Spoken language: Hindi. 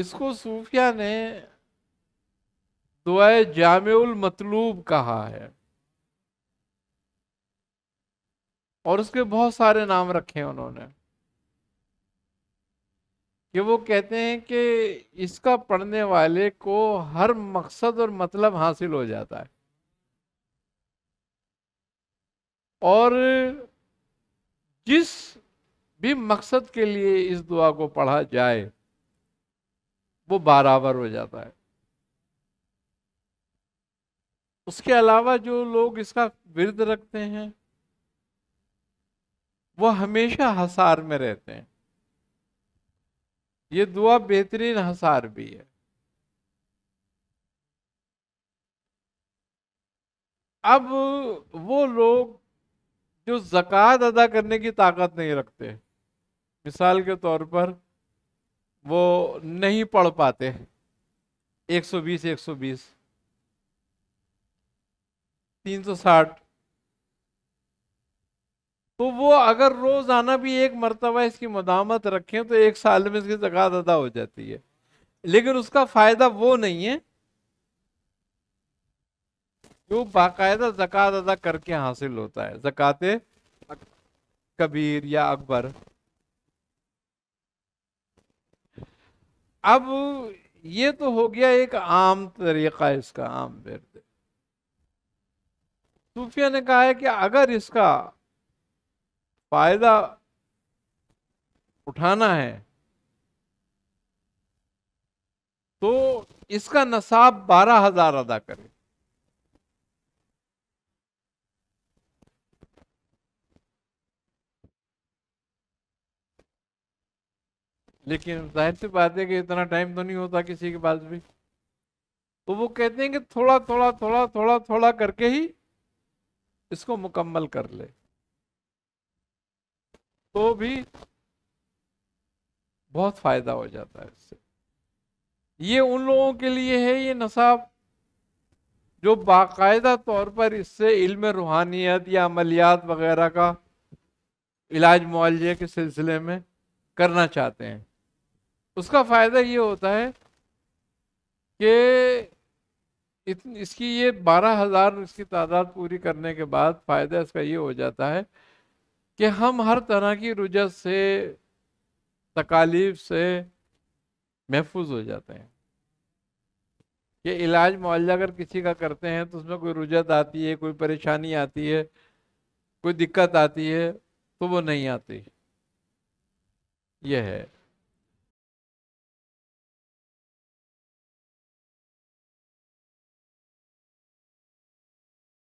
इसको सूफिया ने दुआ जामउल मतलूब कहा है और उसके बहुत सारे नाम रखे हैं उन्होंने कि वो कहते हैं कि इसका पढ़ने वाले को हर मकसद और मतलब हासिल हो जाता है और जिस भी मकसद के लिए इस दुआ को पढ़ा जाए वो बराबर हो जाता है उसके अलावा जो लोग इसका विरुद्ध रखते हैं वो हमेशा हसार में रहते हैं ये दुआ बेहतरीन हसार भी है अब वो लोग जो जक़ात अदा करने की ताकत नहीं रखते मिसाल के तौर पर वो नहीं पढ़ पाते 120 120 360 तो वो अगर रोज़ाना भी एक मरतबा इसकी मदामत रखें तो एक साल में इसकी जक़त अदा हो जाती है लेकिन उसका फ़ायदा वो नहीं है जो बाकायदा ज़क़़त अदा करके हासिल होता है जकते कबीर या अकबर अब ये तो हो गया एक आम तरीका इसका आम वर्द सूफिया ने कहा है कि अगर इसका फायदा उठाना है तो इसका नसाब बारह हजार अदा करें लेकिन जाहिर सी बात है कि इतना टाइम तो नहीं होता किसी के पास भी तो वो कहते हैं कि थोड़ा थोड़ा थोड़ा थोड़ा थोड़ा करके ही इसको मुकम्मल कर ले तो भी बहुत फायदा हो जाता है इससे ये उन लोगों के लिए है ये नसाब जो बाकायदा तौर पर इससे इल्म रूहानियत या अमलियात वगैरह का इलाज मुआवजे के सिलसिले में करना चाहते हैं उसका फ़ायदा ये होता है कि इसकी ये बारह हज़ार इसकी तादाद पूरी करने के बाद फ़ायदा इसका ये हो जाता है कि हम हर तरह की रुझत से तकालीफ से महफूज हो जाते हैं कि इलाज मुआवजा अगर किसी का करते हैं तो उसमें कोई रुझत आती है कोई परेशानी आती है कोई दिक्कत आती है तो वो नहीं आती यह है